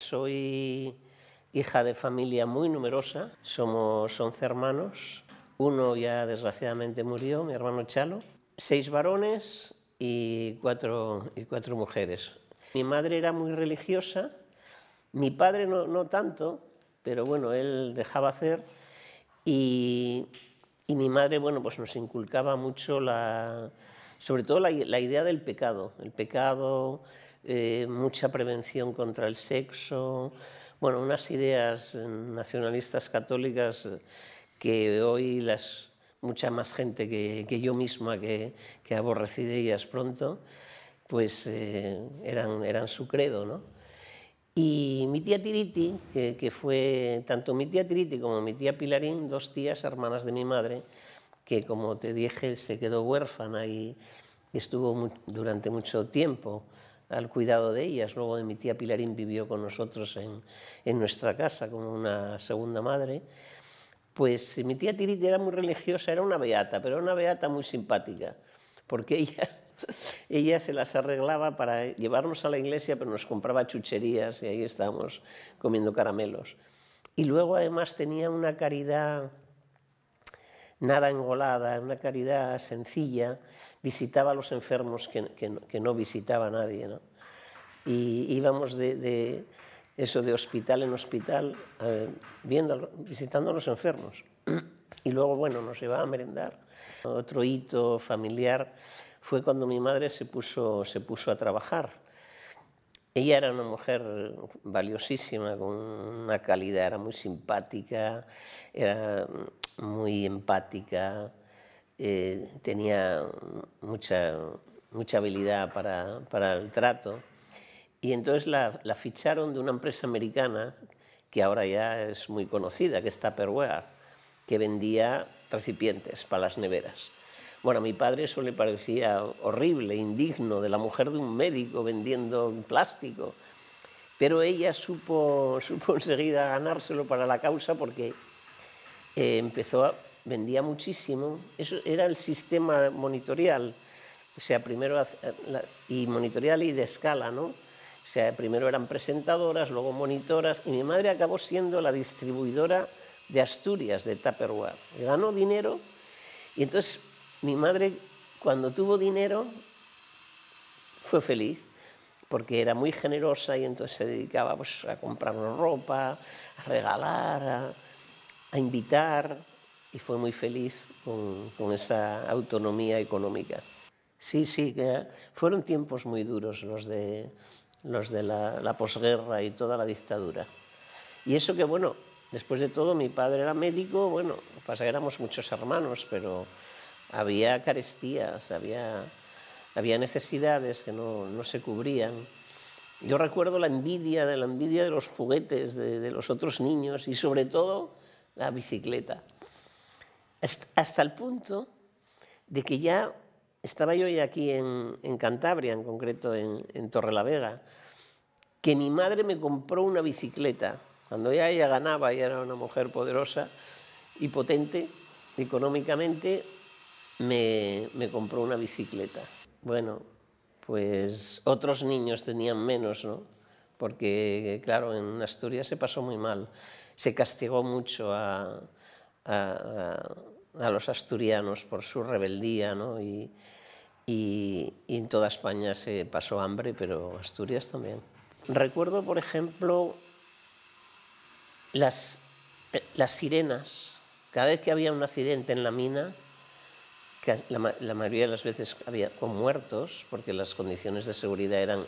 Soy hija de familia muy numerosa, somos 11 hermanos, uno ya desgraciadamente murió, mi hermano Chalo, seis varones y cuatro, y cuatro mujeres. Mi madre era muy religiosa, mi padre no, tanto, pero bueno, él dejaba hacer y, mi madre, bueno, pues nos inculcaba mucho sobre todo la, la idea del pecado, el pecado eh, mucha prevención contra el sexo, bueno, unas ideas eh, nacionalistas católicas eh, que hoy mucha más gente que, yo misma que, aborrecí de ellas pronto, pues eran, su credo, ¿no? Y mi tía Tiriti, que, fue tanto mi tía Tiriti como mi tía Pilarín, dos tías hermanas de mi madre, que como te dije se quedó huérfana y, estuvo durante mucho tiempo al cuidado de ellas. Luego de mi tía Pilarín vivió con nosotros en, nuestra casa como una segunda madre. Pues eh, mi tía Tirit era muy religiosa, era una beata, pero una beata muy simpática, porque ella, ella se las arreglaba para llevarnos a la iglesia, pero nos compraba chucherías y ahí estábamos comiendo caramelos. Y luego además tenía una caridad nada engolada, una caridad sencilla, visitaba a los enfermos que, no visitaba nadie. ¿no? y íbamos de, eso de hospital en hospital, eh, viendo, visitando a los enfermos. Y luego, bueno, nos llevaba a merendar. Otro hito familiar fue cuando mi madre se puso, se puso a trabajar. Ella era una mujer valiosísima, con una calidad, era muy simpática, era muy empática, eh, tenía mucha, mucha habilidad para, para el trato. Y entonces la, ficharon de una empresa americana que ahora ya es muy conocida, que es Tupperware, que vendía recipientes para las neveras. Bueno, a mi padre eso le parecía horrible, indigno, de la mujer de un médico vendiendo plástico. Pero ella supo, supo enseguida ganárselo para la causa porque eh, empezó a, vendía muchísimo. Eso era el sistema monitorial, o sea, primero eh, y monitorial y de escala, ¿no? sea, primero eran presentadoras, luego monitoras, y mi madre acabó siendo la distribuidora de Asturias de Tupperware. Ganó dinero, y entonces mi madre, cuando tuvo dinero, fue feliz porque era muy generosa y entonces se dedicaba pues, a comprarnos ropa, a regalar, a, invitar, y fue muy feliz con, con, esa autonomía económica. Sí, sí, fueron tiempos muy duros los de, los de la, posguerra y toda la dictadura. Y eso que, bueno, después de todo mi padre era médico, bueno, pasa muchos hermanos, pero había carestías, había, había necesidades que no, se cubrían. Yo recuerdo la envidia, de la envidia de los juguetes de, los otros niños y sobre todo la bicicleta. Hasta el punto de que ya estaba yo ya aquí en, Cantabria, en concreto en, Torrelavega, que mi madre me compró una bicicleta. Cuando ya ella ganaba, y era una mujer poderosa y potente económicamente, me, compró una bicicleta. Bueno, pues otros niños tenían menos, ¿no? Porque, claro, en Asturias se pasó muy mal. Se castigó mucho a, los asturianos por su rebeldía, ¿no? y, en toda España se pasó hambre, pero Asturias también. Recuerdo, por ejemplo, las, las sirenas. Cada vez que había un accidente en la mina, que la, mayoría de las veces había con muertos, porque las condiciones de seguridad eran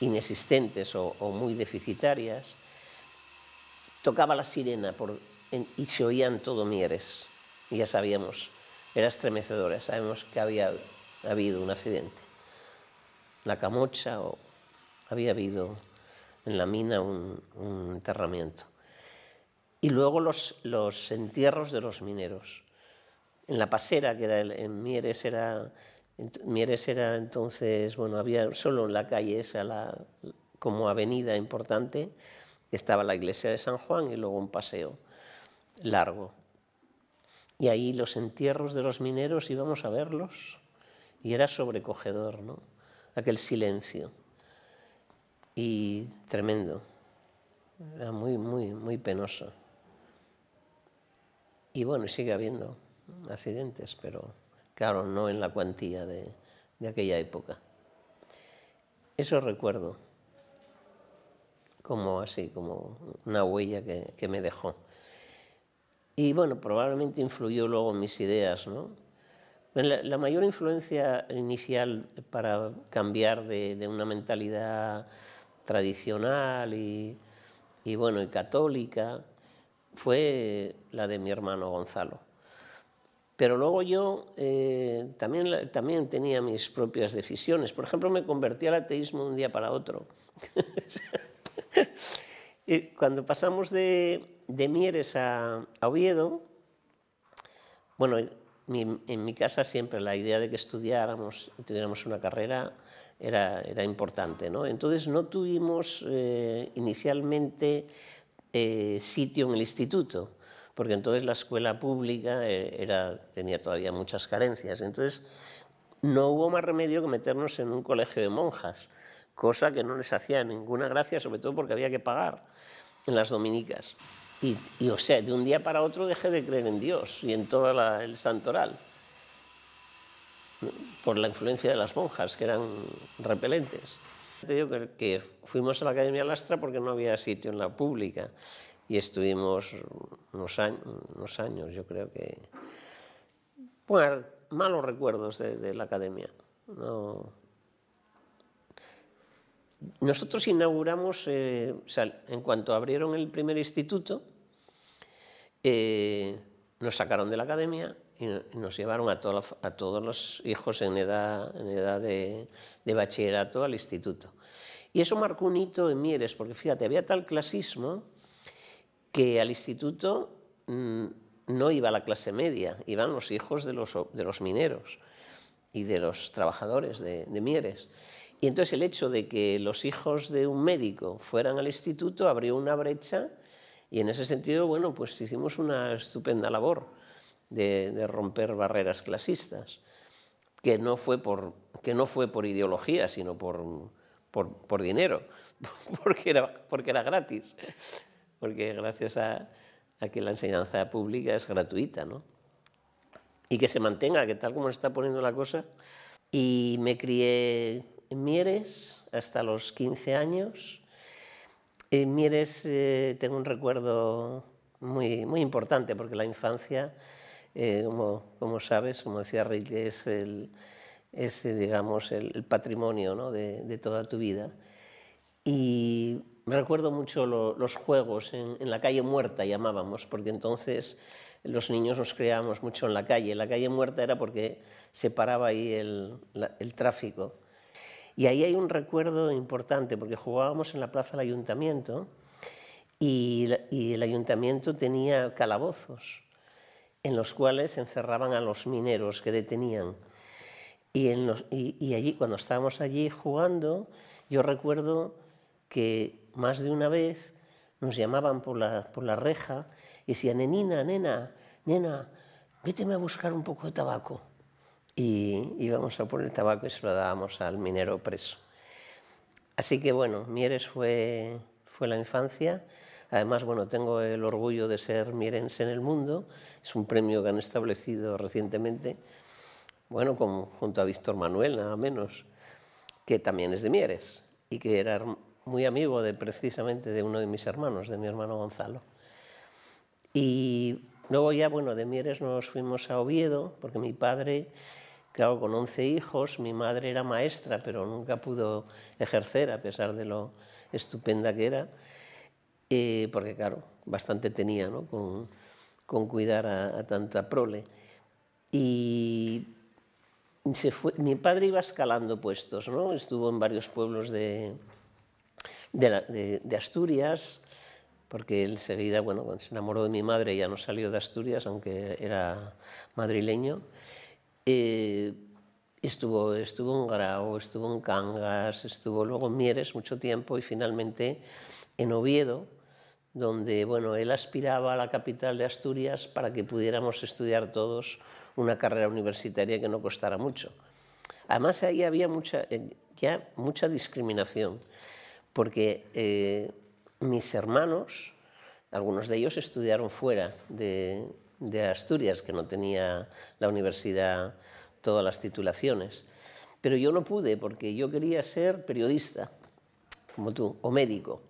inexistentes o, muy deficitarias, tocaba la sirena por, y se oían todo Mieres. ya sabíamos, era estremecedora, sabemos que había ha habido un accidente. La camocha o había habido en la mina un, enterramiento. Y luego los, los, entierros de los mineros. En la pasera, que era en Mieres era, Mieres era entonces, bueno, había solo en la calle esa como avenida importante, estaba la iglesia de San Juan y luego un paseo largo. Y ahí los entierros de los mineros íbamos a verlos y era sobrecogedor, ¿no? Aquel silencio. Y tremendo. Era muy, muy, muy penoso. Y bueno, sigue habiendo accidentes, pero claro, no en la cuantía de, aquella época. Eso recuerdo como así, como una huella que, que me dejó. Y bueno, probablemente influyó luego en mis ideas, ¿no? La, mayor influencia inicial para cambiar de, una mentalidad tradicional y, bueno y católica fue la de mi hermano Gonzalo. Pero luego yo eh, también, también tenía mis propias decisiones. Por ejemplo, me convertí al ateísmo un día para otro. y cuando pasamos de, Mieres a Oviedo, bueno, en mi casa siempre la idea de que estudiáramos, tuviéramos una carrera, era, importante. ¿no? Entonces no tuvimos eh, inicialmente eh, sitio en el instituto, porque entonces la escuela pública eh, era, tenía todavía muchas carencias. Entonces no hubo más remedio que meternos en un colegio de monjas, cosa que no les hacía ninguna gracia, sobre todo porque había que pagar en las dominicas. Y, o sea, de un día para otro dejé de creer en Dios y en todo el santoral, por la influencia de las monjas, que eran repelentes. Te digo que, fuimos a la Academia Lastra porque no había sitio en la pública y estuvimos unos, años, unos años yo creo que... Bueno, malos recuerdos de, de la Academia. No, nosotros inauguramos, eh, en cuanto abrieron el primer instituto, eh, nos sacaron de la academia y nos llevaron a, todos los hijos en edad, de, bachillerato al instituto. Y eso marcó un hito en Mieres, porque fíjate, había tal clasismo que al instituto mm, no iba la clase media, iban los hijos de los, mineros y de los trabajadores de Mieres. Y entonces el hecho de que los hijos de un médico fueran al instituto abrió una brecha y en ese sentido, bueno, pues hicimos una estupenda labor de, romper barreras clasistas, que no fue por, que no fue por ideología, sino por, por, por dinero, porque era, porque era gratis, porque gracias a, a que la enseñanza pública es gratuita, ¿no? Y que se mantenga, que tal como se está poniendo la cosa. Y me crié Mieres hasta los 15 años. En eh, Mieres eh, tengo un recuerdo muy, muy importante porque la infancia, eh, como, como, sabes, como decía Rick, es el, es, digamos, el, patrimonio de, toda tu vida. Y me recuerdo mucho los juegos en, la calle muerta, llamábamos, porque entonces los niños nos criábamos mucho en la calle. La calle muerta era porque se paraba ahí el tráfico. Y ahí hay un recuerdo importante, porque jugábamos en la plaza del ayuntamiento y, el ayuntamiento tenía calabozos en los cuales encerraban a los mineros que detenían. Y, allí, cuando estábamos allí jugando, yo recuerdo que más de una vez nos llamaban por la, por la reja y decían, nenina, nena, nena, véteme a buscar un poco de tabaco y íbamos a poner el tabaco y se lo dábamos al minero preso. Así que bueno, Mieres fue, fue la infancia. Además, bueno, tengo el orgullo de ser mierense en el mundo. Es un premio que han establecido recientemente, bueno, junto a Víctor Manuel, nada menos, que también es de Mieres y que era muy amigo de precisamente de uno de mis hermanos, de mi hermano Gonzalo. Y luego ya, bueno, de Mieres nos fuimos a Oviedo, porque mi padre Claro, con 11 hijos, mi madre era maestra, pero nunca pudo ejercer, a pesar de lo estupenda que era, eh, porque claro, bastante tenía ¿no? con, con, cuidar a, tanta prole. Y se fue, mi padre iba escalando puestos, ¿no? estuvo en varios pueblos de, de, Asturias, porque él seguida, bueno, cuando se enamoró de mi madre ya no salió de Asturias, aunque era madrileño. Eh, estuvo, estuvo en Grau, estuvo en Cangas, estuvo luego en Mieres mucho tiempo y finalmente en Oviedo, donde bueno, él aspiraba a la capital de Asturias para que pudiéramos estudiar todos una carrera universitaria que no costara mucho. Además, ahí había mucha, eh, ya mucha discriminación, porque eh, mis hermanos, algunos de ellos estudiaron fuera de, de Asturias, que no tenía la universidad todas las titulaciones. Pero yo no pude porque yo quería ser periodista, como tú, o médico.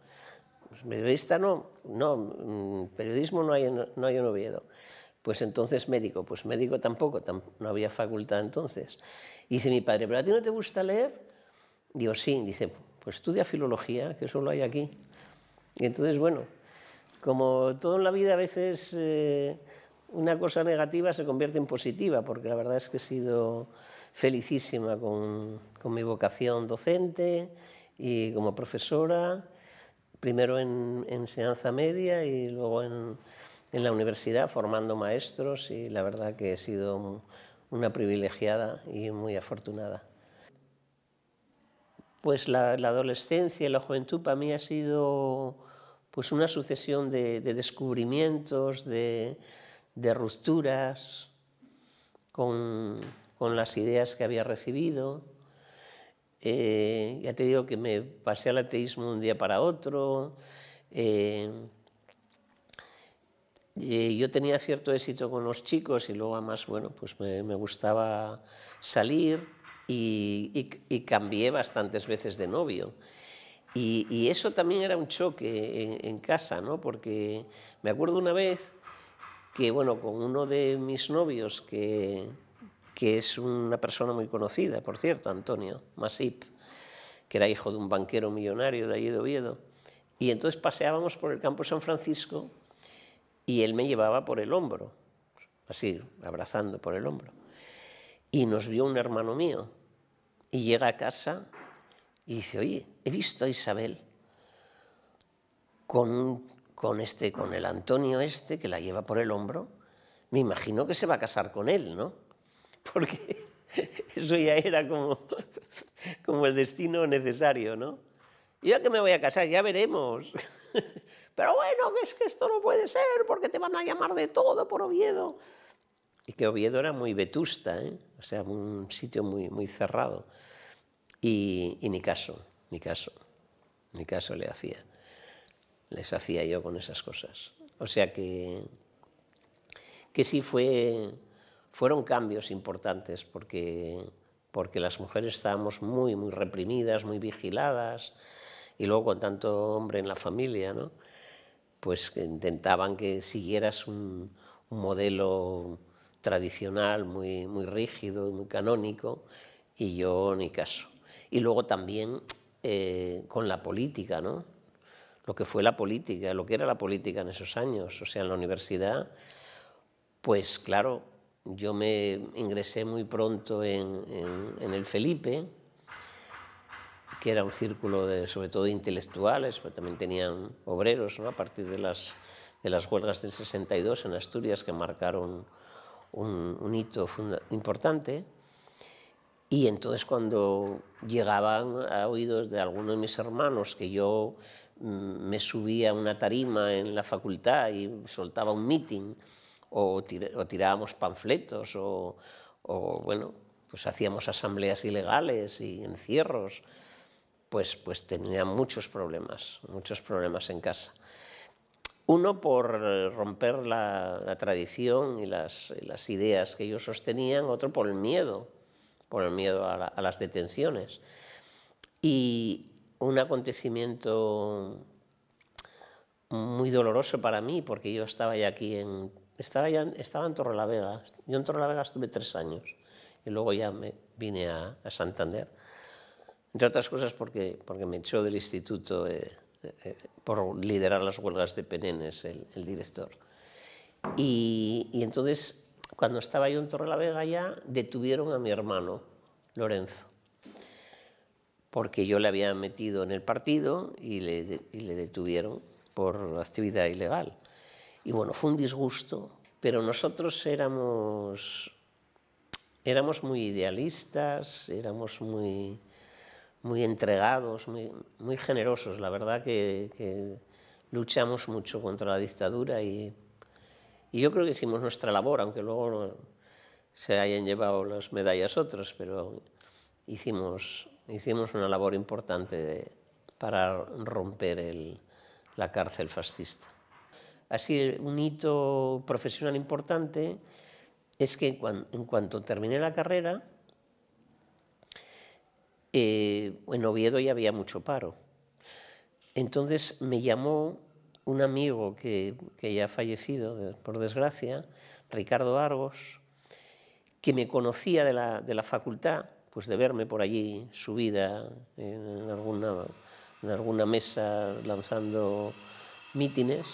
Pues periodista no, no, mm, periodismo no hay, no hay en Oviedo. Pues entonces médico, pues médico tampoco, no había facultad entonces. dice mi padre, ¿pero a ti no te gusta leer? Digo, sí. Dice, pues estudia filología, que solo hay aquí. Y entonces, bueno, como todo en la vida a veces eh, una cosa negativa se convierte en positiva, porque la verdad es que he sido felicísima con, con mi vocación docente y como profesora, primero en, enseñanza media y luego en, en, la universidad formando maestros y la verdad que he sido una privilegiada y muy afortunada. Pues la, adolescencia y la juventud para mí ha sido pues una sucesión de, de descubrimientos, de, de rupturas con, las ideas que había recibido. Eh, ya te digo que me pasé al ateísmo un día para otro. Eh, eh, yo tenía cierto éxito con los chicos y luego además, bueno, pues me, gustaba salir y, cambié bastantes veces de novio. Y, eso también era un choque en, en, casa, ¿no? Porque me acuerdo una vez que, bueno, con uno de mis novios, que, que es una persona muy conocida, por cierto, Antonio Masip, que era hijo de un banquero millonario de allí de Oviedo, y entonces paseábamos por el campo San Francisco y él me llevaba por el hombro, así, abrazando por el hombro. Y nos vio un hermano mío y llega a casa y dice, oye, he visto a Isabel con con, este, con el Antonio este, que la lleva por el hombro, me imagino que se va a casar con él, ¿no? Porque eso ya era como, como el destino necesario, ¿no? Yo que me voy a casar, ya veremos. Pero bueno, es que esto no puede ser, porque te van a llamar de todo por Oviedo. Y que Oviedo era muy vetusta, ¿eh? o sea, un sitio muy, muy cerrado. Y, y ni caso, ni caso, ni caso le hacían les hacía yo con esas cosas. O sea que, que sí fue, fueron cambios importantes porque, porque las mujeres estábamos muy, muy reprimidas, muy vigiladas y luego con tanto hombre en la familia, pues intentaban que siguieras un, modelo tradicional, muy, muy rígido muy canónico, y yo ni caso. Y luego también eh, con la política, ¿no? lo que fue la política, lo que era la política en esos años, o sea, en la universidad, pues claro, yo me ingresé muy pronto en, el Felipe, que era un círculo de, sobre todo de intelectuales, pero también tenían obreros, a partir de las, de las huelgas del 62 en Asturias, que marcaron un, un hito importante. Y entonces cuando llegaban a oídos de algunos de mis hermanos que yo me subía a una tarima en la facultad y soltaba un mitin o, tirábamos panfletos o, bueno, pues hacíamos asambleas ilegales y encierros, pues, pues tenía muchos problemas, muchos problemas en casa. Uno por romper la, tradición y las, ideas que ellos sostenían, otro por el miedo, por el miedo a, a las detenciones. Y, un acontecimiento muy doloroso para mí, porque yo estaba ya aquí en... Estaba, ya, estaba en Torrelavega. Yo en Torrelavega estuve tres años y luego ya me vine a, Santander. Entre otras cosas porque, porque me echó del instituto eh, eh, por liderar las huelgas de Penenes, el, director. Y, y entonces, cuando estaba yo en Torrelavega ya, detuvieron a mi hermano, Lorenzo porque yo le había metido en el partido y le, detuvieron por actividad ilegal. Y bueno, fue un disgusto, pero nosotros éramos, éramos muy idealistas, éramos muy, muy entregados, muy, generosos. La verdad que, luchamos mucho contra la dictadura y, y yo creo que hicimos nuestra labor, aunque luego se hayan llevado las medallas otros, pero hicimos hicimos una labor importante para romper la cárcel fascista. Así, un hito profesional importante es que en cuanto terminé la carrera, eh, en Oviedo ya había mucho paro. Entonces me llamó un amigo que, ya ha fallecido, por desgracia, Ricardo Argos, que me conocía de la facultad pues de verme por allí subida en alguna, en alguna mesa lanzando mítines.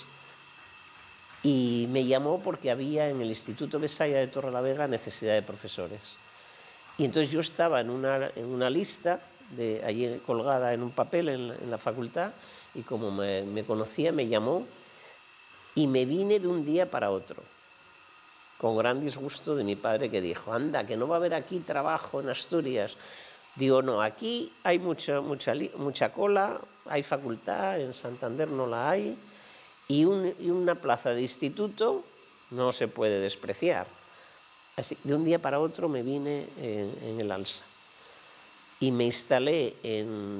Y me llamó porque había en el Instituto Besaya de Vega necesidad de profesores. Y entonces yo estaba en una, lista, de, allí colgada en un papel en la, facultad, y como me conocía, me llamó y me vine de un día para otro con gran disgusto de mi padre que dijo, anda, que no va a haber aquí trabajo en Asturias. Digo, no, aquí hay mucha, mucha, cola, hay facultad, en Santander no la hay, y, una plaza de instituto no se puede despreciar. Así, de un día para otro me vine en, el alza y me instalé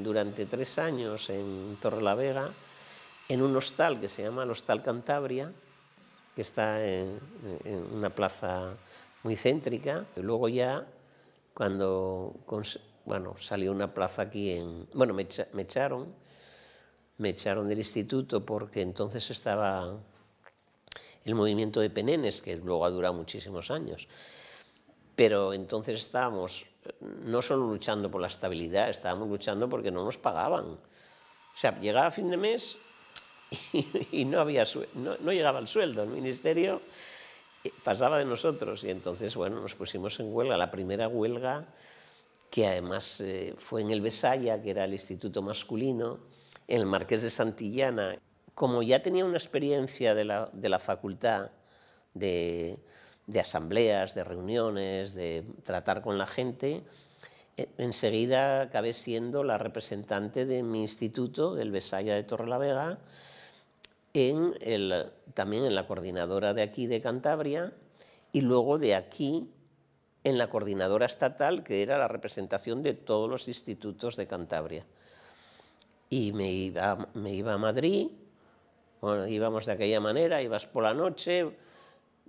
durante tres años en Torrelavega, en un hostal que se llama el Hostal Cantabria, que está en, una plaza muy céntrica. Y luego ya, cuando bueno, salió una plaza aquí en... Bueno, me, echaron, me echaron del instituto porque entonces estaba el movimiento de Penenes, que luego ha durado muchísimos años. Pero entonces estábamos eh, no solo luchando por la estabilidad, estábamos luchando porque no nos pagaban. O sea, llegaba fin de mes y, no, había no, no llegaba el sueldo. El ministerio eh, pasaba de nosotros y entonces, bueno, nos pusimos en huelga. La primera huelga, que además eh, fue en el Besaya, que era el instituto masculino, en el Marqués de Santillana. Como ya tenía una experiencia de la, de la facultad, de, de asambleas, de reuniones, de tratar con la gente, eh, enseguida acabé siendo la representante de mi instituto, del Besaya de Torrelavega, en el, también en la coordinadora de aquí de Cantabria y luego de aquí en la coordinadora estatal, que era la representación de todos los institutos de Cantabria. Y me iba, me iba a Madrid, íbamos de aquella manera, ibas por la noche,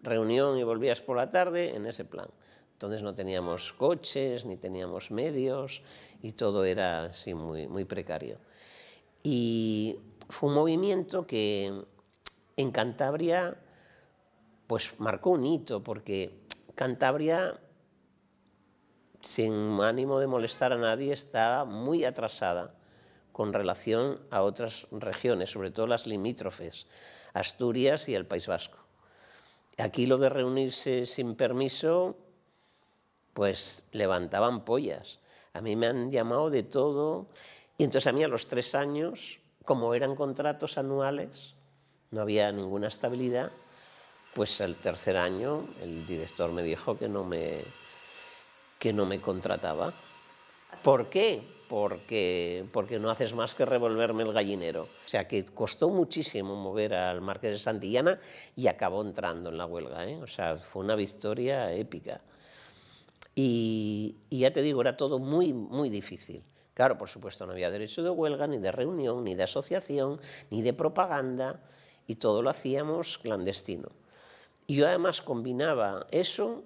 reunión y volvías por la tarde, en ese plan. Entonces no teníamos coches, ni teníamos medios, y todo era así muy, muy precario. Y fue un movimiento que en Cantabria pues marcó un hito, porque Cantabria, sin ánimo de molestar a nadie, está muy atrasada con relación a otras regiones, sobre todo las limítrofes, Asturias y el País Vasco. Aquí lo de reunirse sin permiso, pues levantaban pollas. A mí me han llamado de todo. Y entonces a mí a los tres años como eran contratos anuales, no había ninguna estabilidad, pues el tercer año el director me dijo que no me, que no me contrataba. ¿Por qué? Porque, porque no haces más que revolverme el gallinero. O sea que costó muchísimo mover al Marqués de Santillana y acabó entrando en la huelga. ¿eh? O sea, fue una victoria épica. Y, y ya te digo, era todo muy, muy difícil. Claro, por supuesto, no había derecho de huelga, ni de reunión, ni de asociación, ni de propaganda, y todo lo hacíamos clandestino. Y yo además combinaba eso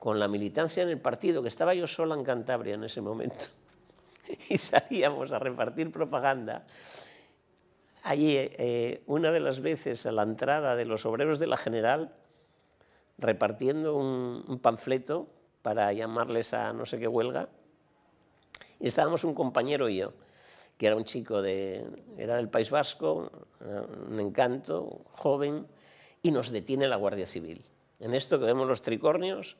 con la militancia en el partido, que estaba yo sola en Cantabria en ese momento, y salíamos a repartir propaganda. Allí, eh, una de las veces a la entrada de los obreros de la General, repartiendo un panfleto para llamarles a no sé qué huelga, estábamos un compañero y yo, que era un chico de, era del País Vasco, un encanto, joven, y nos detiene la Guardia Civil. En esto que vemos los tricornios,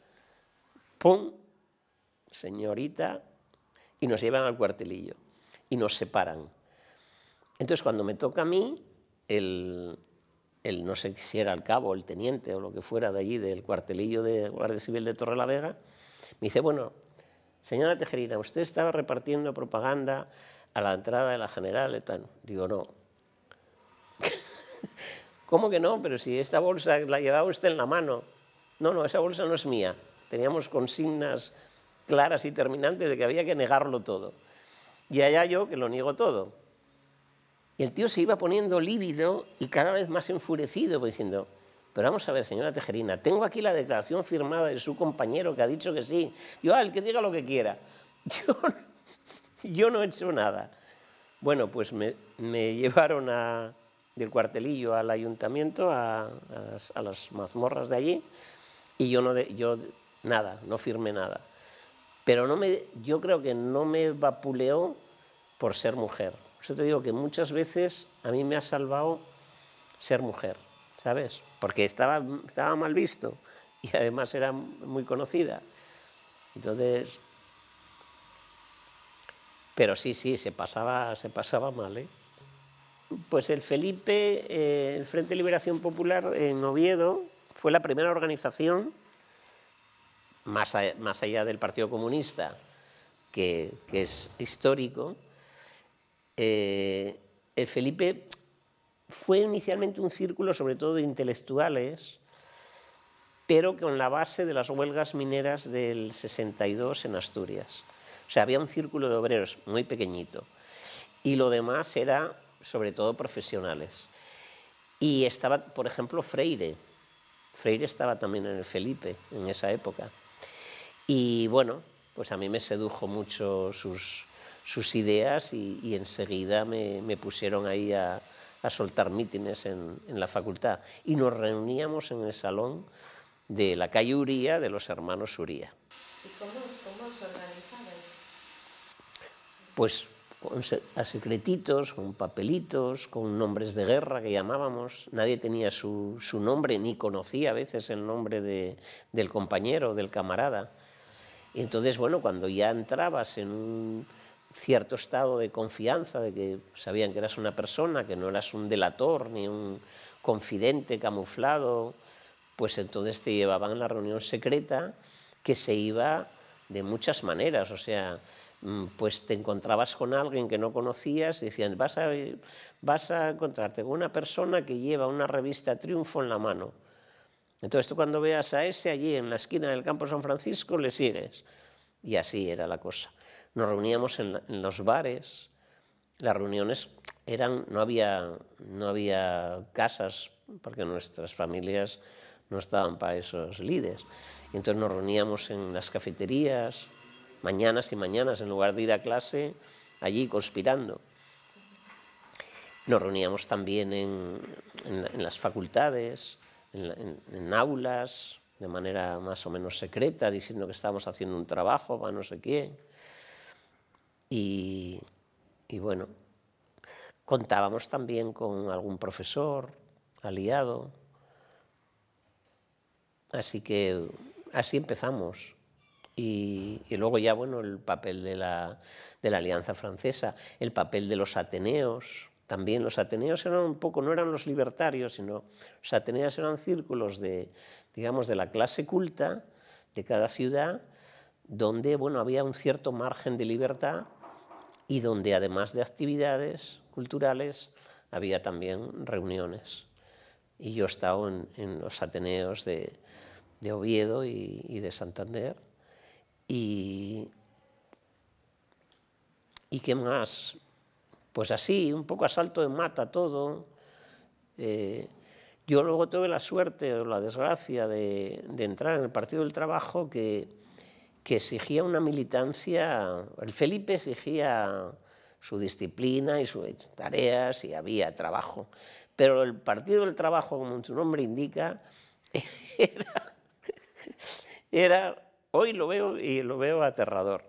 ¡pum! Señorita, y nos llevan al cuartelillo y nos separan. Entonces, cuando me toca a mí, el, el, no sé si era el cabo, el teniente o lo que fuera de allí, del cuartelillo de Guardia Civil de Torre la Vega, me dice, bueno, Señora Tejerina, usted estaba repartiendo propaganda a la entrada de la General Digo, no. ¿Cómo que no? Pero si esta bolsa la llevaba usted en la mano. No, no, esa bolsa no es mía. Teníamos consignas claras y terminantes de que había que negarlo todo. Y allá yo que lo niego todo. Y el tío se iba poniendo lívido y cada vez más enfurecido, pues, diciendo, pero vamos a ver, señora Tejerina, tengo aquí la declaración firmada de su compañero que ha dicho que sí. Yo, al que diga lo que quiera. Yo, no he hecho nada. Bueno, pues me, llevaron a, del cuartelillo al ayuntamiento, a, las, mazmorras de allí, y yo, no nada, no firmé nada. Pero no me, yo creo que no me vapuleó por ser mujer. Yo te digo que muchas veces a mí me ha salvado ser mujer, ¿sabes? porque estaba, estaba mal visto y además era muy conocida. Entonces, pero sí, sí, se pasaba, se pasaba mal. ¿eh? Pues el Felipe, eh, el Frente de Liberación Popular en Oviedo, fue la primera organización, más, allá del Partido Comunista, que, es histórico. Eh, el Felipe fue inicialmente un círculo sobre todo de intelectuales, pero con la base de las huelgas mineras del 62 en Asturias. O sea, había un círculo de obreros muy pequeñito y lo demás era sobre todo profesionales. Y estaba, por ejemplo, Freire. Freire estaba también en el Felipe en esa época. Y bueno, pues a mí me sedujo mucho sus, ideas y, y enseguida me, me pusieron ahí a, a soltar mítines en, la facultad y nos reuníamos en el salón de la calle Uría de los hermanos Uría. ¿Y cómo, cómo os Pues a secretitos, con papelitos, con nombres de guerra que llamábamos. Nadie tenía su, nombre, ni conocía a veces el nombre de, del compañero, del camarada. entonces, bueno, cuando ya entrabas en un cierto estado de confianza, de que sabían que eras una persona, que no eras un delator ni un confidente camuflado, pues entonces te llevaban a la reunión secreta que se iba de muchas maneras, o sea, mm, pues te encontrabas con alguien que no conocías y decían, vas a, vas a encontrarte con una persona que lleva una revista Triunfo en la mano. Entonces tú cuando veas a ese allí en la esquina del Campo San Francisco le sigues. Y así era la cosa nos reuníamos en, los bares, las reuniones eran, no había, no había casas, porque nuestras familias no estaban para esos líderes. entonces nos reuníamos en las cafeterías, mañanas y mañanas, en lugar de ir a clase, allí conspirando. Nos reuníamos también en, las facultades, en, aulas, de manera más o menos secreta, diciendo que estábamos haciendo un trabajo para no sé quién. Y, bueno, contábamos también con algún profesor aliado. Así que así empezamos. Y, luego ya, bueno, el papel de la, de la, Alianza Francesa, el papel de los Ateneos. También los Ateneos eran un poco, no eran los libertarios, sino los Ateneos eran círculos de, digamos, de la clase culta de cada ciudad, donde, bueno, había un cierto margen de libertad y donde además de actividades culturales había también reuniones. Y yo he estado en, los Ateneos de, Oviedo y, de Santander. Y, ¿Y qué más? Pues así, un poco a salto de mata todo. Eh, yo luego tuve la suerte o la desgracia de, de entrar en el Partido del Trabajo que que exigía una militancia, el Felipe exigía su disciplina y sus tareas y había trabajo, pero el Partido del Trabajo, como su nombre indica, era, hoy lo veo y lo veo aterrador,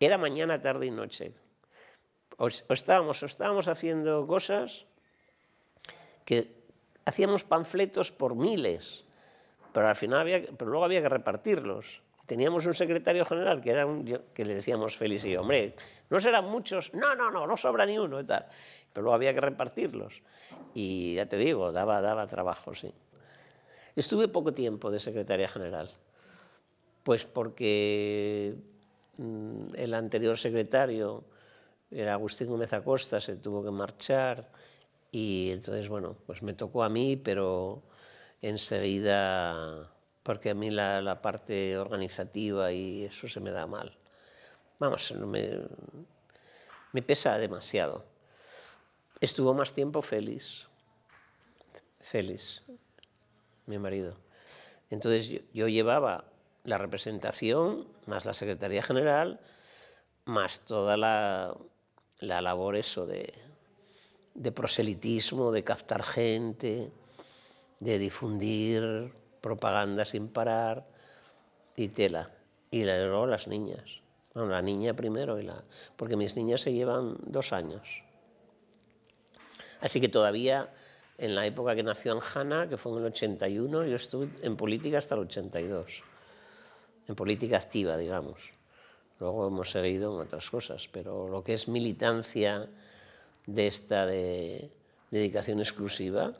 era mañana, tarde y noche. estábamos, estábamos haciendo cosas que hacíamos panfletos por miles, pero al final había, pero luego había que repartirlos teníamos un secretario general que, era un, que le decíamos feliz y yo, hombre, no serán muchos, no, no, no, no sobra ni uno y tal. Pero luego había que repartirlos. Y ya te digo, daba, daba trabajo, sí. Estuve poco tiempo de secretaria general, pues porque mm, el anterior secretario, era Agustín Gómez Acosta, se tuvo que marchar y entonces, bueno, pues me tocó a mí, pero enseguida porque a mí la, la parte organizativa y eso se me da mal. Vamos, me, me pesa demasiado. Estuvo más tiempo feliz, feliz, mi marido. Entonces yo, yo llevaba la representación, más la Secretaría General, más toda la, la labor eso de, de proselitismo, de captar gente, de difundir propaganda sin parar y tela. Y luego las niñas. Bueno, la niña primero, y la... porque mis niñas se llevan dos años. Así que todavía en la época que nació Anjana, que fue en el 81, yo estuve en política hasta el 82. En política activa, digamos. Luego hemos seguido en otras cosas, pero lo que es militancia de esta de dedicación exclusiva,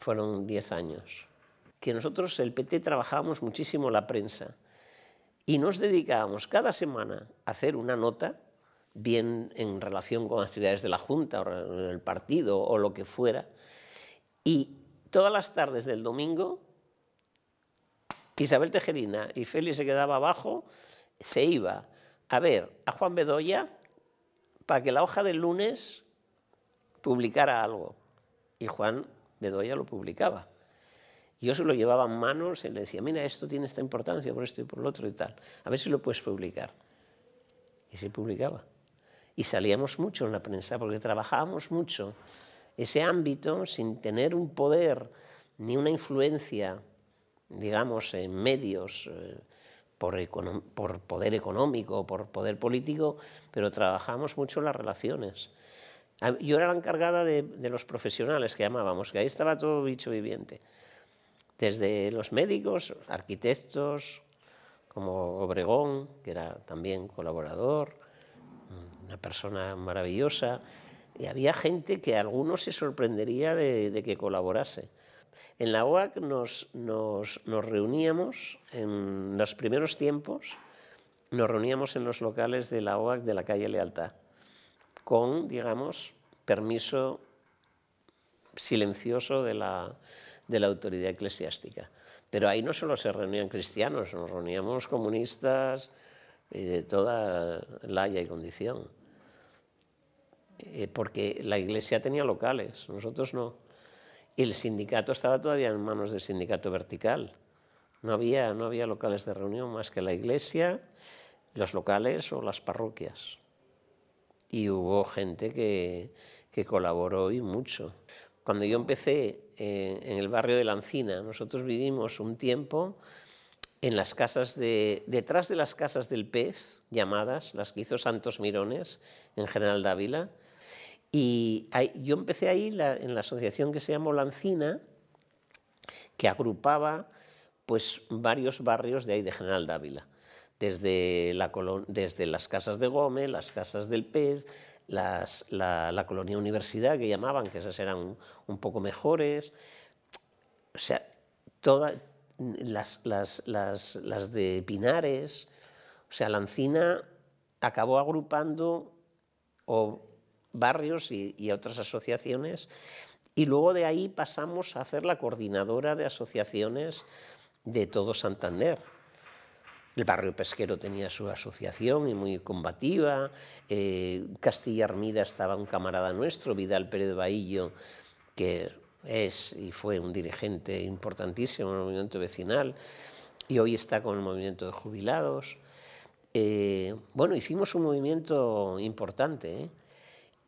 fueron 10 años. Que nosotros, el PT, trabajábamos muchísimo la prensa y nos dedicábamos cada semana a hacer una nota, bien en relación con actividades de la Junta o del partido o lo que fuera, y todas las tardes del domingo Isabel Tejerina y Félix se quedaba abajo, se iba a ver a Juan Bedoya para que la hoja del lunes publicara algo. Y Juan Bedoya lo publicaba. Yo se lo llevaba en manos y le decía, mira, esto tiene esta importancia por esto y por lo otro y tal. A ver si lo puedes publicar. Y se publicaba. Y salíamos mucho en la prensa porque trabajábamos mucho ese ámbito sin tener un poder ni una influencia, digamos, en medios, eh, por, por poder económico, por poder político, pero trabajábamos mucho las relaciones yo era la encargada de, los profesionales que llamábamos, que ahí estaba todo bicho viviente. Desde los médicos, arquitectos, como Obregón, que era también colaborador, mm, una persona maravillosa, y había gente que a algunos se sorprendería de, que colaborase. En la OAC nos, nos, reuníamos en los primeros tiempos, nos reuníamos en los locales de la OAC de la calle Lealtad con, digamos, permiso silencioso de la, autoridad eclesiástica. Pero ahí no solo se reunían cristianos, nos reuníamos comunistas de toda laya y condición. Eh, porque la iglesia tenía locales, nosotros no. El sindicato estaba todavía en manos del sindicato vertical. No había, no había locales de reunión más que la iglesia, los locales o las parroquias y hubo gente que, colaboró y mucho. Cuando yo empecé eh, en el barrio de Lancina nosotros vivimos un tiempo en las casas de, detrás de las casas del pez, llamadas, las que hizo Santos Mirones en General Dávila. Y yo empecé ahí en la asociación que se llamó Lancina, que agrupaba pues, varios barrios de ahí de General Dávila desde, la, desde las casas de Gómez, las casas del Pez, la, colonia universidad que llamaban, que esas eran un, poco mejores. O sea, todas las, de Pinares. O sea, la Encina acabó agrupando o barrios y, y otras asociaciones. Y luego de ahí pasamos a hacer la coordinadora de asociaciones de todo Santander. El barrio pesquero tenía su asociación y muy combativa. Eh, Castilla Armida estaba un camarada nuestro, Vidal Pérez Bahillo, que es y fue un dirigente importantísimo en el movimiento vecinal y hoy está con el movimiento de jubilados. Eh, bueno, hicimos un movimiento importante ¿eh?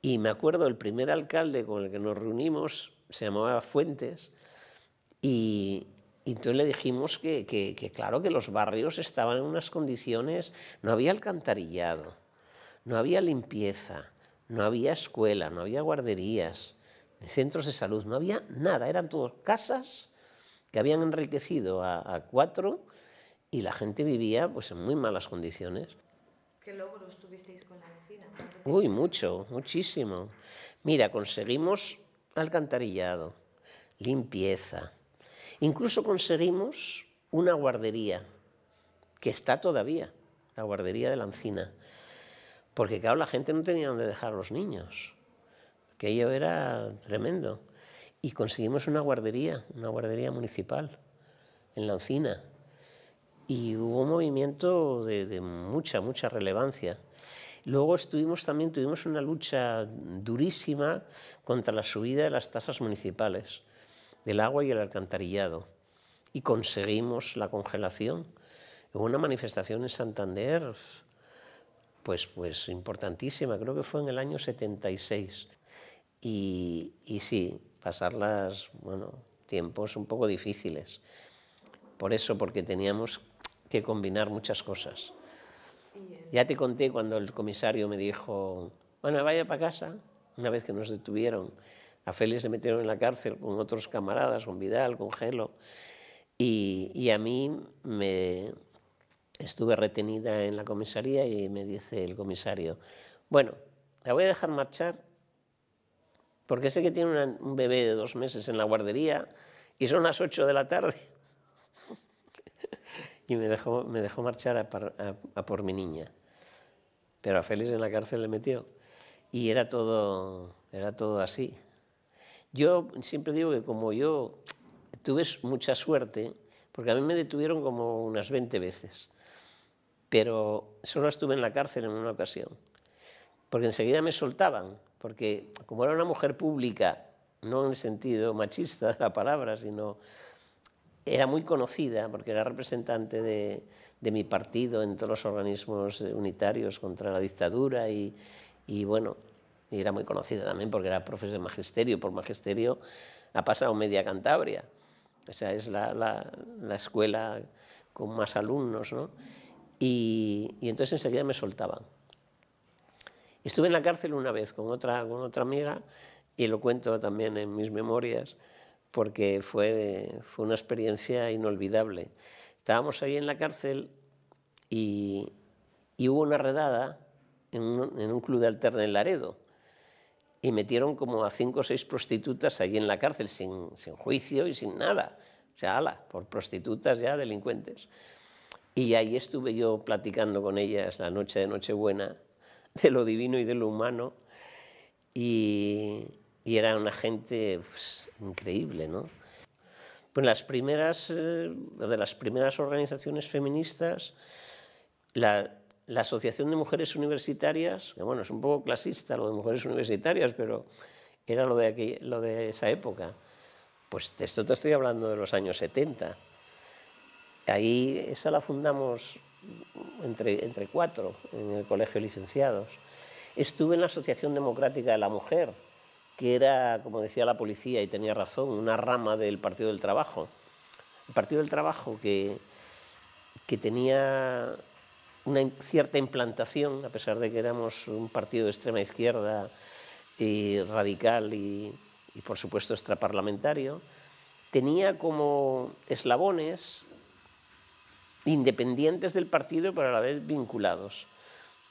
y me acuerdo el primer alcalde con el que nos reunimos se llamaba Fuentes y, y entonces le dijimos que, claro que los barrios estaban en unas condiciones, no había alcantarillado, no había limpieza, no había escuela, no había guarderías, ni centros de salud, no había nada, eran todas casas que habían enriquecido a, cuatro y la gente vivía pues en muy malas condiciones. ¿Qué logros tuvisteis con la vecina? Uy, mucho, muchísimo. Mira, conseguimos alcantarillado, limpieza, Incluso conseguimos una guardería, que está todavía, la guardería de la encina, porque claro, la gente no tenía dónde dejar a los niños, que ello era tremendo. Y conseguimos una guardería, una guardería municipal, en la encina, y hubo un movimiento de, mucha, mucha relevancia. Luego estuvimos también, tuvimos una lucha durísima contra la subida de las tasas municipales del agua y el alcantarillado y conseguimos la congelación. Hubo una manifestación en Santander, pues, pues importantísima, creo que fue en el año 76. Y, y sí, pasarlas, bueno, tiempos un poco difíciles. Por eso, porque teníamos que combinar muchas cosas. Ya te conté cuando el comisario me dijo, bueno, vaya para casa, una vez que nos detuvieron, a Félix le metieron en la cárcel con otros camaradas, con Vidal, con Gelo. Y, a mí me estuve retenida en la comisaría y me dice el comisario, bueno, la voy a dejar marchar porque sé que tiene un bebé de dos meses en la guardería y son las ocho de la tarde. y me dejó, me dejó marchar por mi niña. Pero a Félix en la cárcel le metió. Y era todo, era todo así. Yo siempre digo que como yo tuve mucha suerte, porque a mí me detuvieron como unas 20 veces, pero solo estuve en la cárcel en una ocasión, porque enseguida me soltaban, porque como era una mujer pública, no en el sentido machista de la palabra, sino era muy conocida, porque era representante de, mi partido en todos los organismos unitarios contra la dictadura y bueno, y era muy conocida también porque era profesor de magisterio, por magisterio ha pasado media Cantabria. O sea, es la, la, escuela con más alumnos, ¿no? Y, y, entonces enseguida me soltaban. Estuve en la cárcel una vez con otra, con otra amiga, y lo cuento también en mis memorias, porque fue, fue una experiencia inolvidable. Estábamos ahí en la cárcel y, y hubo una redada en en un club de alterna en Laredo y metieron como a cinco o seis prostitutas allí en la cárcel sin, juicio y sin nada. O sea, ala, por prostitutas ya, delincuentes. Y ahí estuve yo platicando con ellas la noche de Nochebuena de lo divino y de lo humano. Y, y era una gente pues, increíble, ¿no? Pues las primeras, eh, de las primeras organizaciones feministas, la, la Asociación de Mujeres Universitarias, que bueno, es un poco clasista lo de mujeres universitarias, pero era lo de, aquí, lo de esa época. Pues de esto te estoy hablando de los años 70. Ahí esa la fundamos entre, entre cuatro en el Colegio de Licenciados. Estuve en la Asociación Democrática de la Mujer, que era, como decía la policía, y tenía razón, una rama del Partido del Trabajo. El Partido del Trabajo que, que tenía una cierta implantación, a pesar de que éramos un partido de extrema izquierda y radical y, por supuesto extraparlamentario, tenía como eslabones independientes del partido pero a la vez vinculados.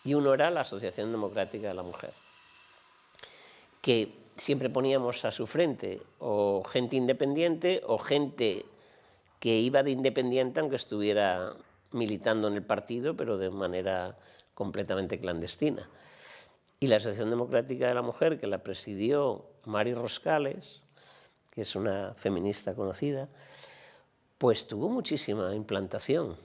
Y uno era la Asociación Democrática de la Mujer, que siempre poníamos a su frente o gente independiente o gente que iba de independiente aunque estuviera militando en el partido, pero de manera completamente clandestina. Y la Asociación Democrática de la Mujer, que la presidió Mari Roscales, que es una feminista conocida, pues tuvo muchísima implantación.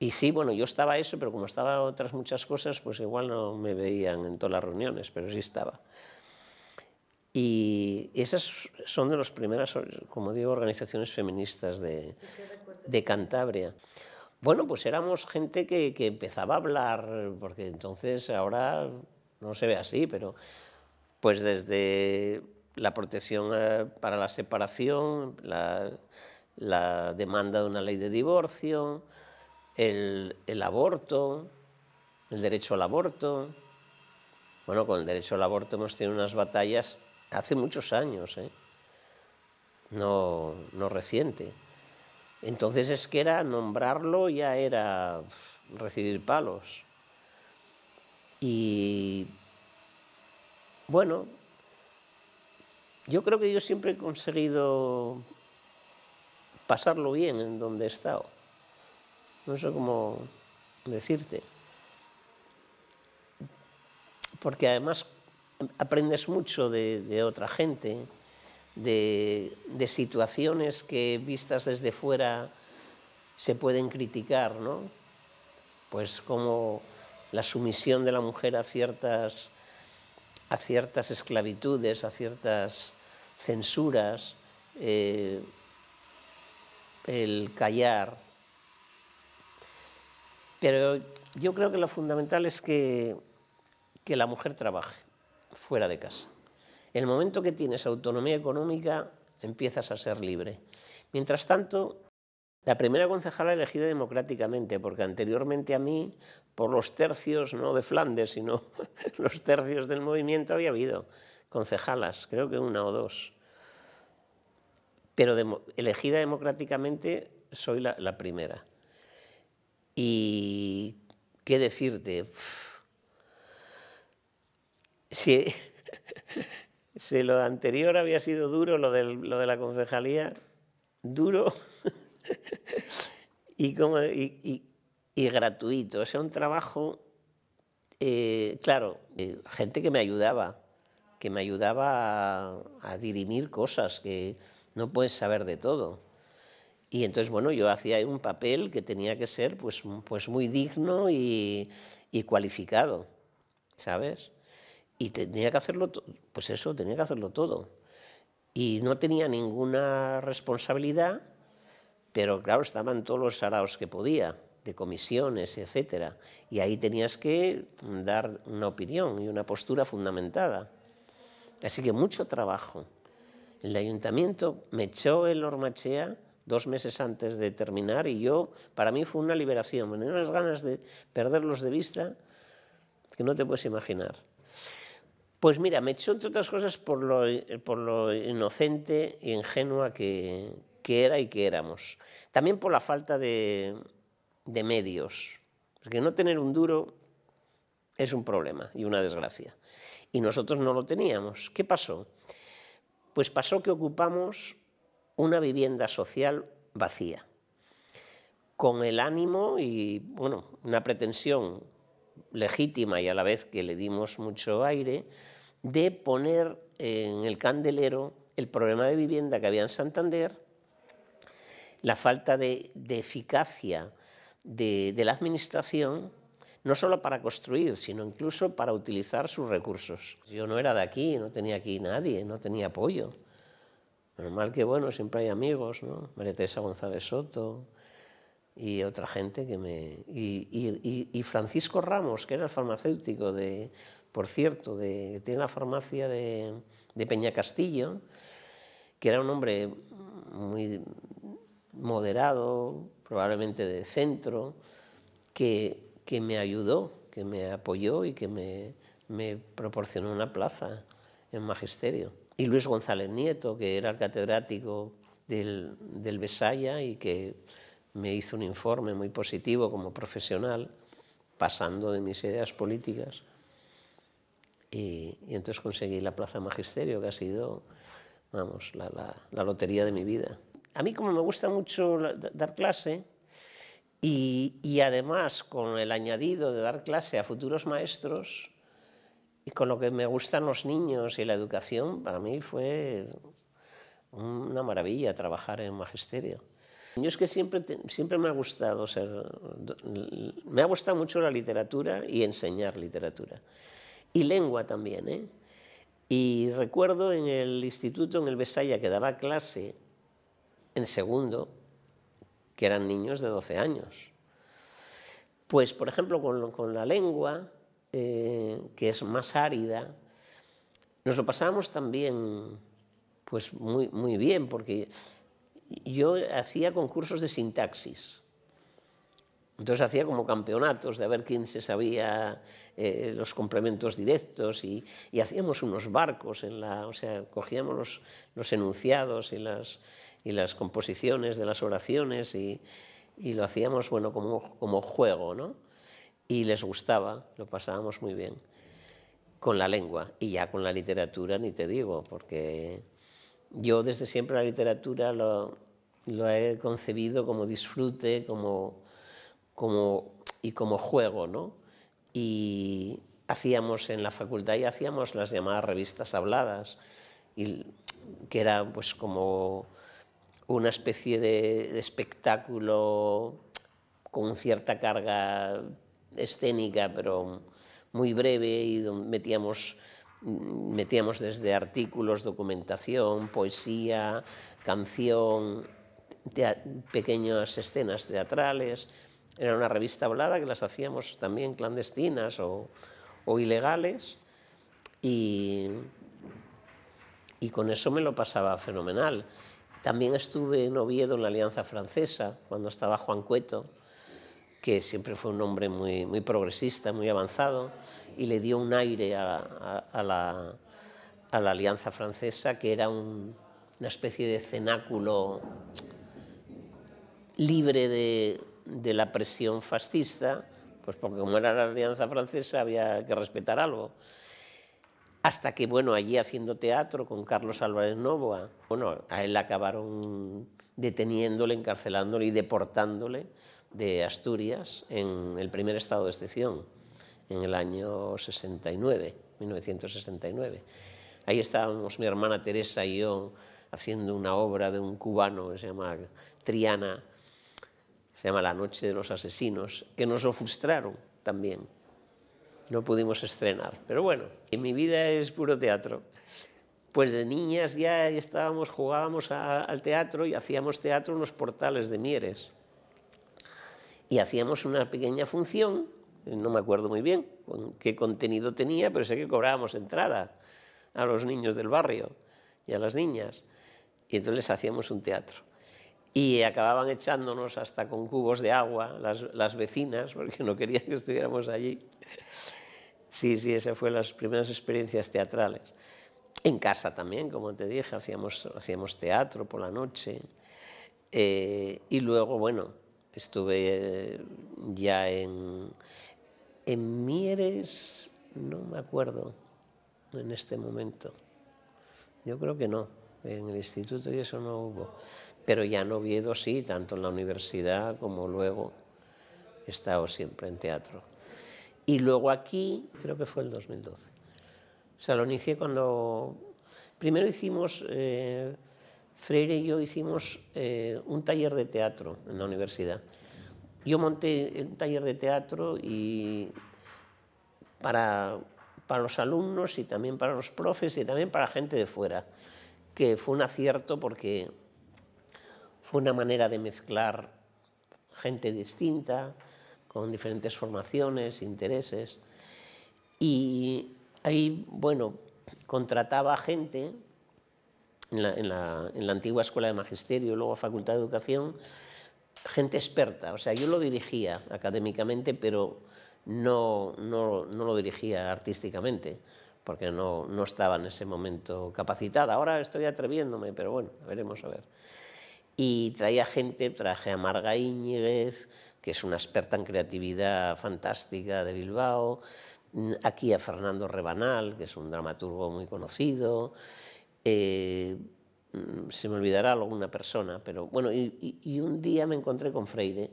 Y sí, bueno, yo estaba eso, pero como estaba otras muchas cosas, pues igual no me veían en todas las reuniones, pero sí estaba. Y esas son de las primeras, como digo, organizaciones feministas de, de Cantabria. Bueno, pues éramos gente que, empezaba a hablar, porque entonces ahora no se ve así, pero pues desde la protección eh, para la separación, la, demanda de una ley de divorcio, el, aborto, el derecho al aborto. Bueno, con el derecho al aborto hemos tenido unas batallas hace muchos años, ¿eh? no, no reciente. Entonces es que era nombrarlo ya era recibir palos. Y bueno, yo creo que yo siempre he conseguido pasarlo bien en donde he estado. No sé cómo decirte. Porque además aprendes mucho de, de otra gente de, situaciones que vistas desde fuera se pueden criticar, ¿no? Pues como la sumisión de la mujer a ciertas, a ciertas esclavitudes, a ciertas censuras, eh, el callar. Pero yo creo que lo fundamental es que, que la mujer trabaje fuera de casa el momento que tienes autonomía económica, empiezas a ser libre. Mientras tanto, la primera concejala elegida democráticamente, porque anteriormente a mí, por los tercios, no de Flandes, sino los tercios del movimiento, había habido concejalas, creo que una o dos. Pero elegida democráticamente soy la, primera. Y qué decirte, Si lo anterior había sido duro, lo, lo de la concejalía, duro y, gratuito. O sea, un trabajo, eh, claro, eh, gente que me ayudaba, que me ayudaba a, dirimir cosas que no puedes saber de todo. Y entonces, bueno, yo hacía un papel que tenía que ser pues, pues muy digno y cualificado, ¿sabes? y tenía que hacerlo, todo, pues eso, tenía que hacerlo todo. Y no tenía ninguna responsabilidad, pero claro, estaban todos los saraos que podía, de comisiones, etcétera Y ahí tenías que dar una opinión y una postura fundamentada. Así que mucho trabajo. El ayuntamiento me echó el hormachea dos meses antes de terminar y yo, para mí fue una liberación, me las ganas de perderlos de vista que no te puedes imaginar. Pues mira, me echó entre otras cosas por lo, eh, inocente e ingenua que, era y que éramos. También por la falta de, de medios. Porque no tener un duro es un problema y una desgracia. Y nosotros no lo teníamos. ¿Qué pasó? Pues pasó que ocupamos una vivienda social vacía, con el ánimo y, bueno, una pretensión legítima y a la vez que le dimos mucho aire, de poner en el candelero el problema de vivienda que había en Santander, la falta de, eficacia de, la Administración no solo para construir, sino incluso para utilizar sus recursos. Yo no era de aquí, no tenía aquí nadie, no tenía apoyo. mal que, bueno, siempre hay amigos, ¿no? María Teresa González Soto, y otra gente que me... Y, y, y, Francisco Ramos, que era el farmacéutico de, por cierto, de, que tiene la farmacia de, de Peña Castillo, que era un hombre muy moderado, probablemente de centro, que, que me ayudó, que me apoyó y que me, me proporcionó una plaza en magisterio. Y Luis González Nieto, que era el catedrático del, del Besaya y que me hizo un informe muy positivo como profesional, pasando de mis ideas políticas, y, entonces conseguí la plaza magisterio, que ha sido, vamos, la, lotería de mi vida. A mí como me gusta mucho dar clase, y, además, con el añadido de dar clase a futuros maestros y con lo que me gustan los niños y la educación, para mí fue una maravilla trabajar en magisterio. Yo es que siempre, siempre me ha gustado ser, me ha gustado mucho la literatura y enseñar literatura. Y lengua también, ¿eh? Y recuerdo en el instituto, en el Besaya, que daba clase en segundo, que eran niños de 12 años. Pues, por ejemplo, con, con la lengua, eh, que es más árida, nos lo pasábamos también pues, muy, muy bien, porque yo hacía concursos de sintaxis. Entonces hacía como campeonatos de a ver quién se sabía eh, los complementos directos y, hacíamos unos barcos, en la, o sea, cogíamos los, enunciados y las, composiciones de las oraciones y, lo hacíamos bueno, como, juego, Y les gustaba, lo pasábamos muy bien con la lengua y ya con la literatura ni te digo, porque yo desde siempre la literatura lo, he concebido como disfrute, como, y como juego, ¿no? Y hacíamos en la facultad y hacíamos las llamadas revistas habladas, que era pues como una especie de, de espectáculo con cierta carga escénica, pero muy breve, y metíamos metíamos desde artículos, documentación, poesía, canción, pequeñas escenas teatrales. Era una revista hablada que las hacíamos también clandestinas o, ilegales y, y, con eso me lo pasaba fenomenal. También estuve en Oviedo en la Alianza Francesa cuando estaba Juan Cueto que siempre fue un hombre muy, progresista, muy avanzado, y le dio un aire a, la, Alianza Francesa, que era una especie de cenáculo libre de, la presión fascista, pues porque como era la Alianza Francesa había que respetar algo. Hasta que, bueno, allí haciendo teatro con Carlos Álvarez Novoa, a él acabaron deteniéndole, encarcelándole y deportándole de Asturias en el primer estado de excepción, en el año 69, 1969. Ahí estábamos mi hermana Teresa y yo haciendo una obra de un cubano que se llama Triana, se llama La Noche de los Asesinos, que nos lo frustraron también. No pudimos estrenar. Pero bueno, en mi vida es puro teatro. Pues de niñas ya estábamos, jugábamos al teatro y hacíamos teatro en los portales de Mieres y hacíamos una pequeña función, eh, no me acuerdo muy bien con qué contenido tenía, pero sé que cobrábamos entrada a los niños del barrio y a las niñas. Y entonces hacíamos un teatro. Y acababan echándonos hasta con cubos de agua las, vecinas, porque no querían que estuviéramos allí. Sí, sí, esas fue las primeras experiencias teatrales. En casa también, como te dije, hacíamos, hacíamos teatro por la noche. Eh, y luego, bueno, Estuve eh, ya en, en Mieres, no me acuerdo en este momento. Yo creo que no. En el instituto y eso no hubo. Pero ya no Oviedo sí, tanto en la universidad como luego he estado siempre en teatro. Y luego aquí, creo que fue el 2012. O sea, lo inicié cuando... Primero hicimos eh, Freire y yo hicimos eh, un taller de teatro en la universidad. Yo monté un taller de teatro para, para los alumnos y también para los profes y también para gente de fuera, que fue un acierto porque fue una manera de mezclar gente distinta, con diferentes formaciones, intereses. Y ahí, bueno, contrataba gente en la, antigua Escuela de Magisterio, luego Facultad de Educación, gente experta. O sea, yo lo dirigía académicamente, pero no, no, no lo dirigía artísticamente, porque no, no estaba en ese momento capacitada. Ahora estoy atreviéndome, pero bueno, veremos a ver. Y traía gente, traje a Marga Íñiguez, que es una experta en creatividad fantástica de Bilbao, aquí a Fernando Rebanal, que es un dramaturgo muy conocido, eh, mm, se me olvidará alguna persona, pero bueno, y, un día me encontré con Freire,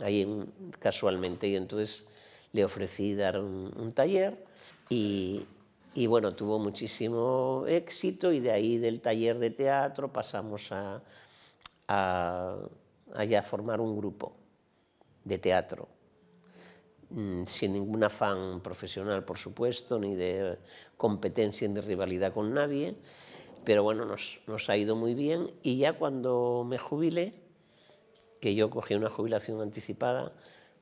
ahí casualmente, y entonces le ofrecí dar un, taller y, bueno, tuvo muchísimo éxito y de ahí del taller de teatro pasamos a, formar un grupo de teatro mm, sin ningún afán profesional, por supuesto, ni de competencia ni de rivalidad con nadie, pero bueno, nos, ha ido muy bien y ya cuando me jubilé, que yo cogí una jubilación anticipada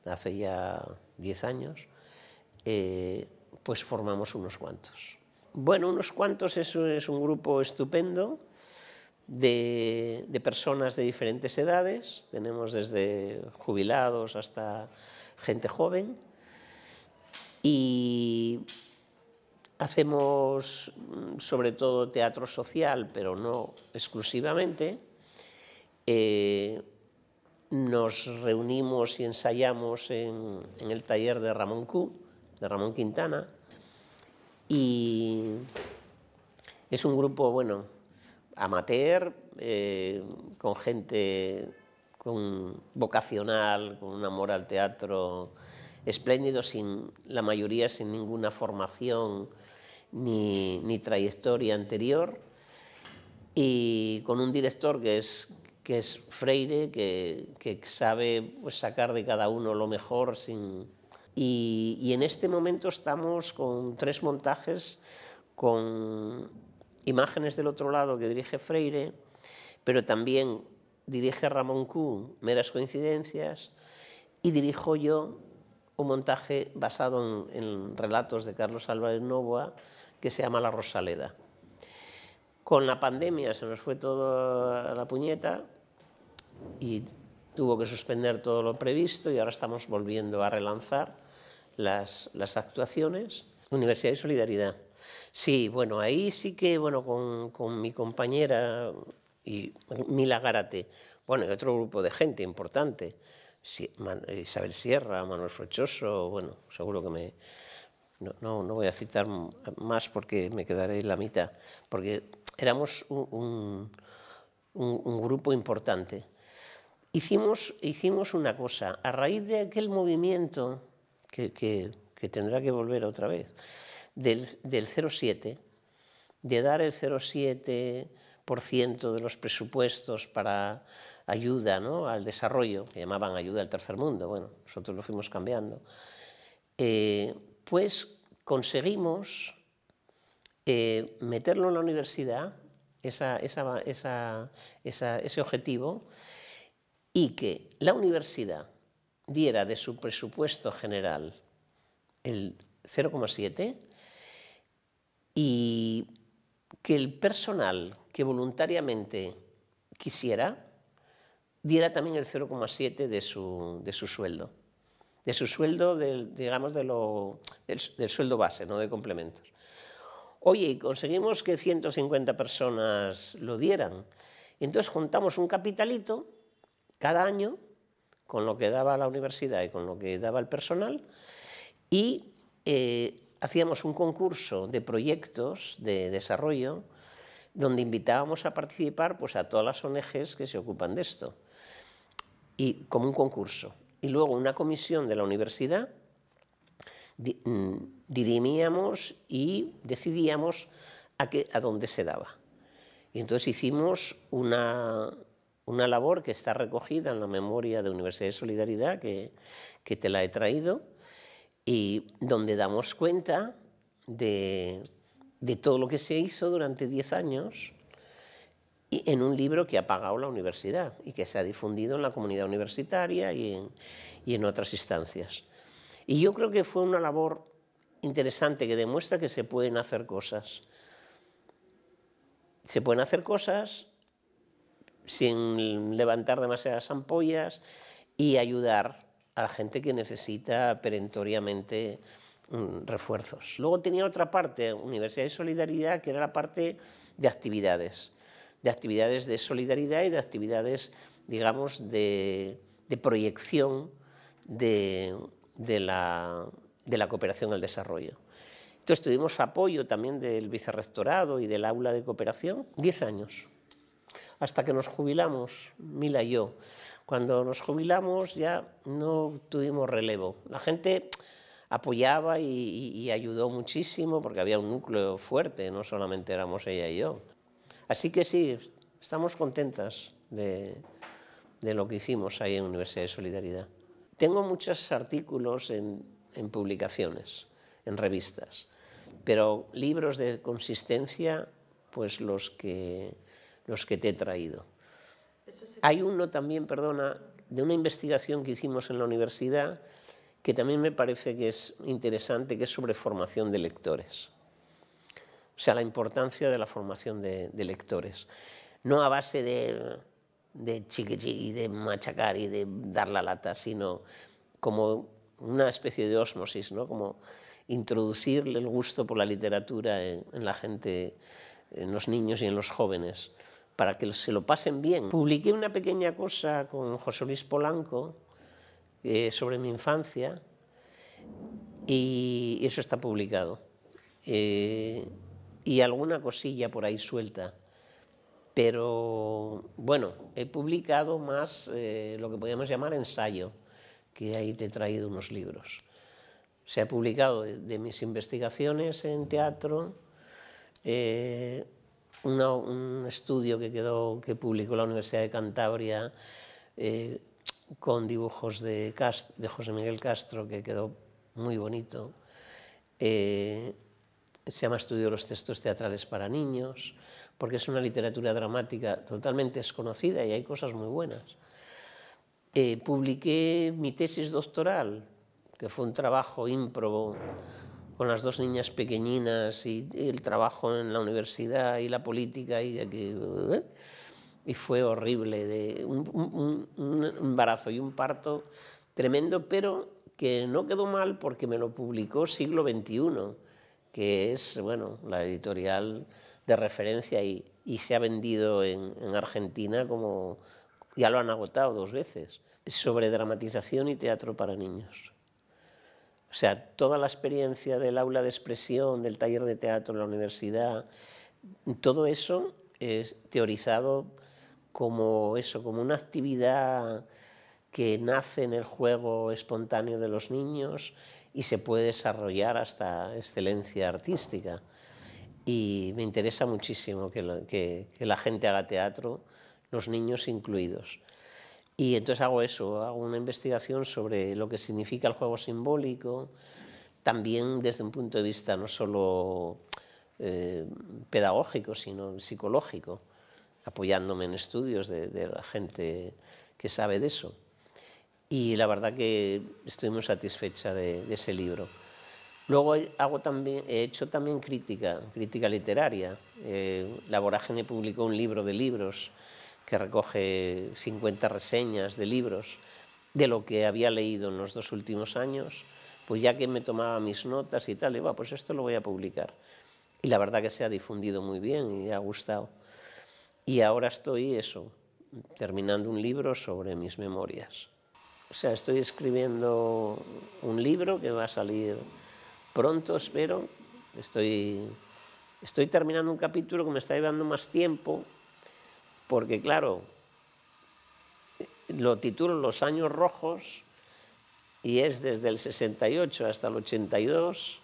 hace ya 10 años, eh, pues formamos unos cuantos. Bueno, unos cuantos es, es un grupo estupendo de, de, personas de diferentes edades, tenemos desde jubilados hasta gente joven y hacemos mm, sobre todo teatro social, pero no exclusivamente. Eh, nos reunimos y ensayamos en, el taller de Ramón Q, de Ramón Quintana, y es un grupo, bueno, amateur, eh, con gente con vocacional, con un amor al teatro espléndido, sin, la mayoría sin ninguna formación ni, trayectoria anterior, y con un director que es, Freire, que, sabe pues, sacar de cada uno lo mejor Y, en este momento estamos con tres montajes con imágenes del otro lado que dirige Freire, pero también dirige Ramón Q, Meras Coincidencias, y dirijo yo un montaje basado en, en relatos de Carlos Álvarez Novoa, que se llama La Rosaleda. Con la pandemia se nos fue todo a la puñeta y tuvo que suspender todo lo previsto y ahora estamos volviendo a relanzar las, actuaciones. Universidad de Solidaridad. Sí, bueno, ahí sí que, bueno, con, mi compañera y Mila bueno, y otro grupo de gente importante, Isabel Sierra, Manuel Frochoso, bueno, seguro que me, no, no, voy a citar más porque me quedaré en la mitad, porque éramos un, grupo importante. Hicimos, hicimos una cosa, a raíz de aquel movimiento que, tendrá que volver otra vez, del, del 07, de dar el 0,7% de los presupuestos para ayuda al desarrollo, que llamaban ayuda al tercer mundo, bueno, nosotros lo fuimos cambiando, eh, pues conseguimos eh, meterlo en la universidad, ese objetivo, y que la universidad diera de su presupuesto general el 0,7 y que el personal que voluntariamente quisiera diera también el 0,7 de su sueldo de su sueldo, digamos, de del, sueldo base, no de complementos. Oye, conseguimos que 150 personas lo dieran. Entonces juntamos un capitalito cada año con lo que daba la universidad y con lo que daba el personal y eh, hacíamos un concurso de proyectos de desarrollo donde invitábamos a participar pues, a todas las ONGs que se ocupan de esto. Y como un concurso y luego una comisión de la universidad mm, dirimíamos y decidíamos a, a dónde se daba. Y entonces hicimos una, labor que está recogida en la memoria de Universidad de Solidaridad, que, te la he traído, y donde damos cuenta de, de todo lo que se hizo durante 10 años y en un libro que ha pagado la universidad y que se ha difundido en la comunidad universitaria y en, y en otras instancias. Y yo creo que fue una labor interesante que demuestra que se pueden hacer cosas. Se pueden hacer cosas sin levantar demasiadas ampollas y ayudar a la gente que necesita perentoriamente mm, refuerzos. Luego tenía otra parte, Universidad de Solidaridad, que era la parte de actividades de actividades de solidaridad y de actividades, digamos, de, proyección de, la, cooperación al desarrollo. Entonces tuvimos apoyo también del vicerrectorado y del aula de cooperación, 10 años, hasta que nos jubilamos, Mila y yo. Cuando nos jubilamos ya no tuvimos relevo. La gente apoyaba y ayudó muchísimo porque había un núcleo fuerte, no solamente éramos ella y yo. Así que sí, estamos contentas de, lo que hicimos ahí en Universidad de Solidaridad. Tengo muchos artículos en, publicaciones, en revistas, pero libros de consistencia, pues los que, los que te he traído. Hay uno también, perdona, de una investigación que hicimos en la universidad que también me parece que es interesante, que es sobre formación de lectores. O sea, la importancia de la formación de, lectores. No a base de, de y de machacar y de dar la lata, sino como una especie de osmosis, ¿no? como introducirle el gusto por la literatura en, la gente, en los niños y en los jóvenes, para que se lo pasen bien. Publiqué una pequeña cosa con José Luis Polanco eh, sobre mi infancia y eso está publicado. Eh, y alguna cosilla por ahí suelta. Pero bueno, he publicado más eh, lo que podríamos llamar ensayo, que ahí te he traído unos libros. Se ha publicado de, mis investigaciones en teatro, eh, un estudio que, quedó, que publicó la Universidad de Cantabria eh, con dibujos de, Cast, de José Miguel Castro, que quedó muy bonito se llama Estudio de los textos teatrales para niños, porque es una literatura dramática totalmente desconocida y hay cosas muy buenas. Eh, publiqué mi tesis doctoral, que fue un trabajo ímprobo con las dos niñas pequeñinas y, el trabajo en la universidad y la política y eh, y fue horrible, de un, un embarazo y un parto tremendo, pero que no quedó mal porque me lo publicó siglo XXI que es bueno, la editorial de referencia y, se ha vendido en, en, Argentina como ya lo han agotado dos veces, sobre dramatización y teatro para niños. O sea, toda la experiencia del aula de expresión, del taller de teatro en la universidad, todo eso es teorizado como eso, como una actividad que nace en el juego espontáneo de los niños, y se puede desarrollar hasta excelencia artística. Y me interesa muchísimo que, la gente haga teatro, los niños incluidos. Y entonces hago eso, hago una investigación sobre lo que significa el juego simbólico, también desde un punto de vista no solo eh, pedagógico, sino psicológico, apoyándome en estudios de la gente que sabe de eso y la verdad que estoy muy satisfecha de, ese libro. Luego hago también, he hecho también crítica, crítica literaria. Eh, la Vorágine publicó un libro de libros que recoge 50 reseñas de libros de lo que había leído en los dos últimos años, pues ya que me tomaba mis notas y tal, iba, ah, pues esto lo voy a publicar. Y la verdad que se ha difundido muy bien y ha gustado. Y ahora estoy eso, terminando un libro sobre mis memorias. O sea, estoy escribiendo un libro que va a salir pronto, espero. Estoy, estoy terminando un capítulo que me está llevando más tiempo, porque claro, lo titulo Los años rojos y es desde el 68 hasta el 82,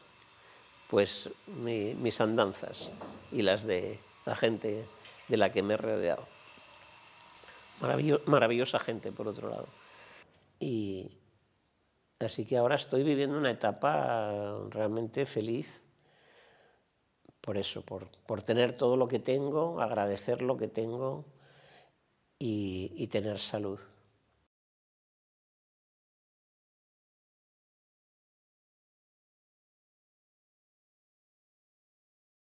pues mis andanzas y las de la gente de la que me he rodeado. maravillosa gente, por otro lado. Y así que ahora estoy viviendo una etapa realmente feliz por eso, por, tener todo lo que tengo, agradecer lo que tengo y tener salud.